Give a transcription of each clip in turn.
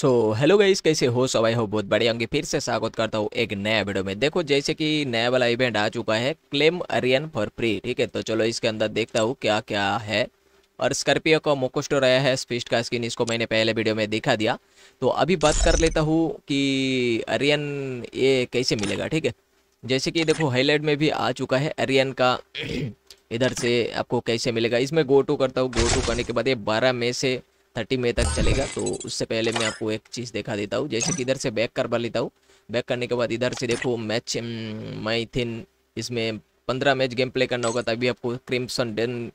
so hello guys कैसे हो सब आई हो बहुत बढ़िया होंगे फिर से स्वागत करता हूँ एक नया वीडियो में देखो जैसे कि नया वाला इवेंट आ चुका है क्लेम अरियन फॉर फ्री ठीक है तो चलो इसके अंदर देखता हूँ क्या क्या है और स्कॉर्पियो का मोकोस्टो रहा है स्पीस्ट का स्किन इसको मैंने पहले वीडियो में दिखा दिया तो अभी बात कर लेता हूँ कि अरियन ये कैसे मिलेगा ठीक है जैसे कि देखो हाईलाइट में भी आ चुका है अरियन का इधर से आपको कैसे मिलेगा इसमें गो टू करता हूँ गो टू करने के बाद ये बारह में से थर्टी मई तक चलेगा तो उससे पहले मैं आपको एक चीज़ दिखा देता हूँ जैसे कि इधर से बैक करवा लेता हूँ बैक करने के बाद इधर से देखो मैच माई थिन इसमें पंद्रह मैच गेम प्ले करना होगा तभी आपको क्रिम्सन डेन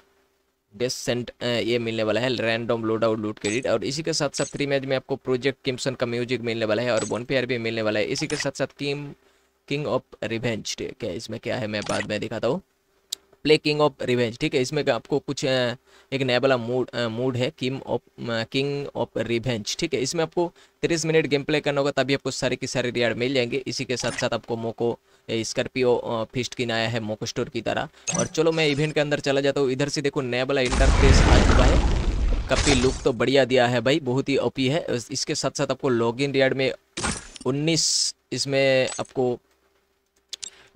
डेसेंट ये मिलने वाला है random load out loot credit और इसी के साथ साथ फ्री मैच में आपको प्रोजेक्ट किम्सन का म्यूजिक मिलने वाला है और बोन पेयर भी मिलने वाला है इसी के साथ साथ किम किंग ऑफ रिवेंज क्या इसमें क्या है मैं बाद में दिखाता हूँ प्ले किंग ऑफ रिवेंज ठीक है इसमें आपको कुछ एक नया वाला मूड मूड है king of king of revenge ठीक है इसमें आपको तीस मिनट गेम प्ले करना होगा तभी आपको सारी की सारी रियाड मिल जाएंगे इसी के साथ साथ आपको मोको स्कॉर्पियो फिस्ट की नया है मोको स्टोर की तरह और चलो मैं इवेंट के अंदर चला जाता हूँ इधर से देखो नया वाला इंटरफेस आ चुका है कपी लुक तो बढ़िया दिया है भाई बहुत ही ओपी है इसके साथ साथ आपको लॉग इन रियाड में उन्नीस इसमें आपको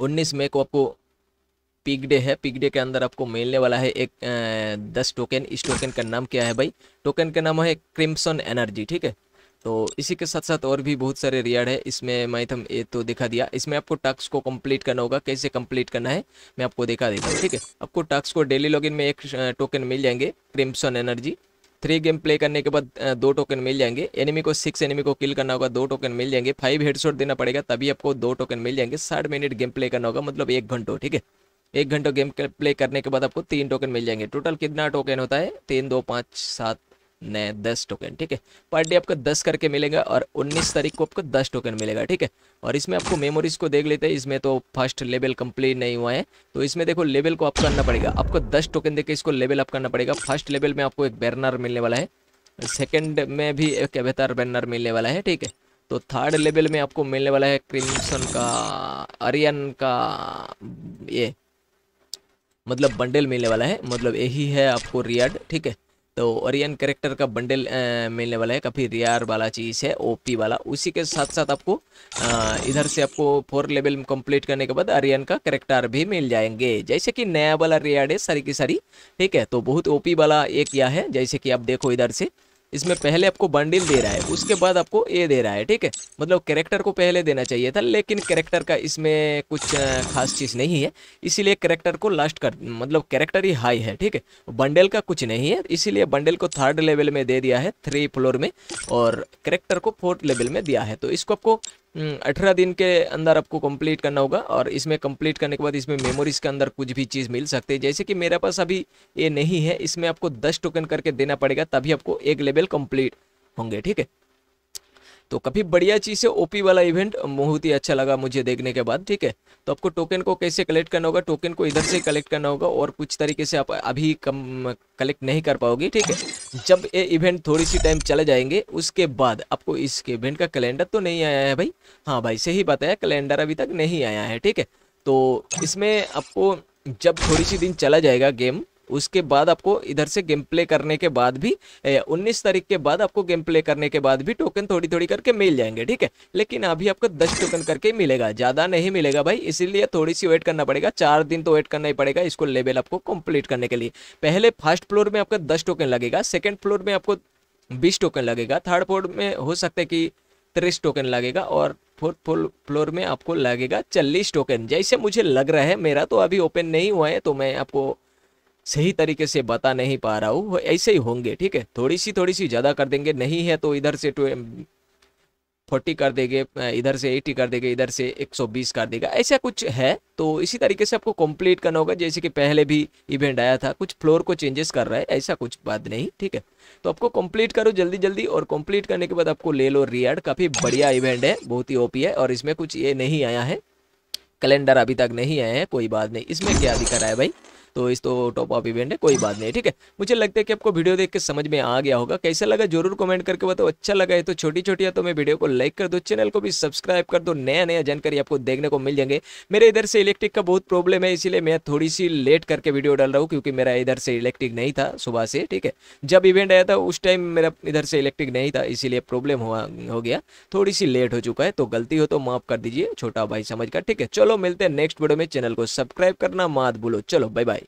उन्नीस मे को आपको पिक डे है पिक डे के अंदर आपको मिलने वाला है एक दस टोकन इस टोकन का नाम क्या है भाई टोकन का नाम है क्रिम्सन एनर्जी ठीक है तो इसी के साथ साथ और भी बहुत सारे रियाड है इसमें मैं थम ये तो दिखा दिया इसमें आपको टास्क को कंप्लीट करना होगा कैसे कंप्लीट करना है मैं आपको दिखा देता हूँ ठीक है आपको टास्क को डेली लॉगिन में एक टोकन मिल जाएंगे crimson energy three game play करने के बाद दो टोकन मिल जाएंगे एनिमी को सिक्स एनिमी को किल करना होगा दो टोकन मिल जाएंगे फाइव हेडशॉट देना पड़ेगा तभी आपको दो टोकन मिल जाएंगे साठ मिनट गेम प्ले करना होगा मतलब एक घंटों ठीक है एक घंटा गेम प्ले करने के बाद आपको तीन टोकन मिल जाएंगे टोटल कितना टोकन होता है तीन दो पाँच सात नए दस टोकन ठीक है पर डे आपको दस करके मिलेगा और उन्नीस तारीख को आपको दस टोकन मिलेगा ठीक है और इसमें आपको मेमोरीज को देख लेते हैं इसमें तो फर्स्ट लेवल कंप्लीट नहीं हुआ है तो इसमें देखो लेवल को अप करना पड़ेगा आपको दस टोकन देकर इसको लेवल अप करना पड़ेगा फर्स्ट लेवल में आपको एक बैनर मिलने वाला है सेकेंड में भी एक बेहतर बैनर मिलने वाला है ठीक है तो थर्ड लेवल में आपको मिलने वाला है क्रिम्सन का अरियन का ये मतलब बंडल मिलने वाला है मतलब यही है आपको रियाड ठीक है तो ओरियन करेक्टर का बंडल मिलने वाला है काफ़ी रियार वाला चीज़ है ओपी वाला उसी के साथ साथ आपको आ, इधर से आपको फोर लेवल कंप्लीट करने के बाद ओरियन का करेक्टर भी मिल जाएंगे जैसे कि नया वाला रियार्ड है सारी की सारी ठीक है तो बहुत ओपी वाला एक यह है जैसे कि आप देखो इधर से इसमें पहले आपको बंडिल दे रहा है उसके बाद आपको ये दे रहा है ठीक है मतलब कैरेक्टर को पहले देना चाहिए था लेकिन कैरेक्टर का इसमें कुछ खास चीज़ नहीं है इसीलिए कैरेक्टर को लास्ट कर मतलब कैरेक्टर ही हाई है ठीक है बंडल का कुछ नहीं है इसीलिए बंडल को थर्ड लेवल में दे दिया है थ्री फ्लोर में और करेक्टर को फोर्थ लेवल में दिया है तो इसको आपको हम्म, अठारह दिन के अंदर आपको कंप्लीट करना होगा और इसमें कंप्लीट करने के बाद इसमें मेमोरीज के अंदर कुछ भी चीज़ मिल सकती है जैसे कि मेरे पास अभी ये नहीं है इसमें आपको दस टोकन करके देना पड़ेगा तभी आपको एक लेवल कंप्लीट होंगे ठीक है तो काफ़ी बढ़िया चीज़ है ओपी वाला इवेंट बहुत ही अच्छा लगा मुझे देखने के बाद ठीक है तो आपको टोकन को कैसे कलेक्ट करना होगा टोकन को इधर से कलेक्ट करना होगा और कुछ तरीके से आप अभी कम कलेक्ट नहीं कर पाओगे ठीक है जब ये इवेंट थोड़ी सी टाइम चले जाएंगे उसके बाद आपको इस इवेंट का कैलेंडर तो नहीं आया है भाई हाँ भाई सही बताया कैलेंडर अभी तक नहीं आया है ठीक है तो इसमें आपको जब थोड़ी सी दिन चला जाएगा गेम उसके बाद आपको इधर से गेम प्ले करने के बाद भी उन्नीस तारीख के बाद आपको गेम प्ले करने के बाद भी टोकन थोड़ी थोड़ी करके मिल जाएंगे ठीक है लेकिन अभी आपको दस टोकन करके मिलेगा ज़्यादा नहीं मिलेगा भाई इसीलिए थोड़ी सी वेट करना पड़ेगा चार दिन तो वेट करना ही पड़ेगा इसको लेवल आपको कंप्लीट करने के लिए पहले फर्स्ट फ्लोर में आपका दस टोकन लगेगा सेकेंड फ्लोर में आपको बीस टोकन लगेगा थर्ड फ्लोर में हो सकता है कि तीस टोकन लगेगा और फोर्थ फ्लोर में आपको लगेगा चालीस टोकन जैसे मुझे लग रहा है मेरा तो अभी ओपन नहीं हुआ है तो मैं आपको सही तरीके से बता नहीं पा रहा हूँ ऐसे ही होंगे ठीक है थोड़ी सी थोड़ी सी ज़्यादा कर देंगे नहीं है तो इधर से फोर्टी कर देंगे इधर से एटी कर देंगे इधर से एक सौ बीस कर देगा ऐसा कुछ है तो इसी तरीके से आपको कंप्लीट करना होगा जैसे कि पहले भी इवेंट आया था कुछ फ्लोर को चेंजेस कर रहा है ऐसा कुछ बात नहीं ठीक है तो आपको कंप्लीट करो जल्दी जल्दी और कंप्लीट करने के बाद आपको ले लो रियाड काफ़ी बढ़िया इवेंट है बहुत ही ओपी है और इसमें कुछ ये नहीं आया है कैलेंडर अभी तक नहीं आया है कोई बात नहीं इसमें क्या दिखा रहा है भाई तो इस तो टॉप ऑफ इवेंट है कोई बात नहीं ठीक है मुझे लगता है कि आपको वीडियो देख के समझ में आ गया होगा कैसा लगा जरूर कमेंट करके बताओ अच्छा लगा है तो छोटी छोटी है तो मैं वीडियो को लाइक कर दो चैनल को भी सब्सक्राइब कर दो नया नया जानकारी आपको देखने को मिल जाएंगे मेरे इधर से इलेक्ट्रिक का बहुत प्रॉब्लम है इसीलिए मैं थोड़ी सी लेट करके वीडियो डाल रहा हूँ क्योंकि मेरा इधर से इलेक्ट्रिक नहीं था सुबह से ठीक है जब इवेंट आया था उस टाइम मेरा इधर से इलेक्ट्रिक नहीं था इसीलिए प्रॉब्लम हुआ हो गया थोड़ी सी लेट हो चुका है तो गलती हो तो माफ कर दीजिए छोटा भाई समझ कर ठीक है चलो मिलते हैं नेक्स्ट वीडियो में चैनल को सब्सक्राइब करना मत भूलो चलो बाय बाय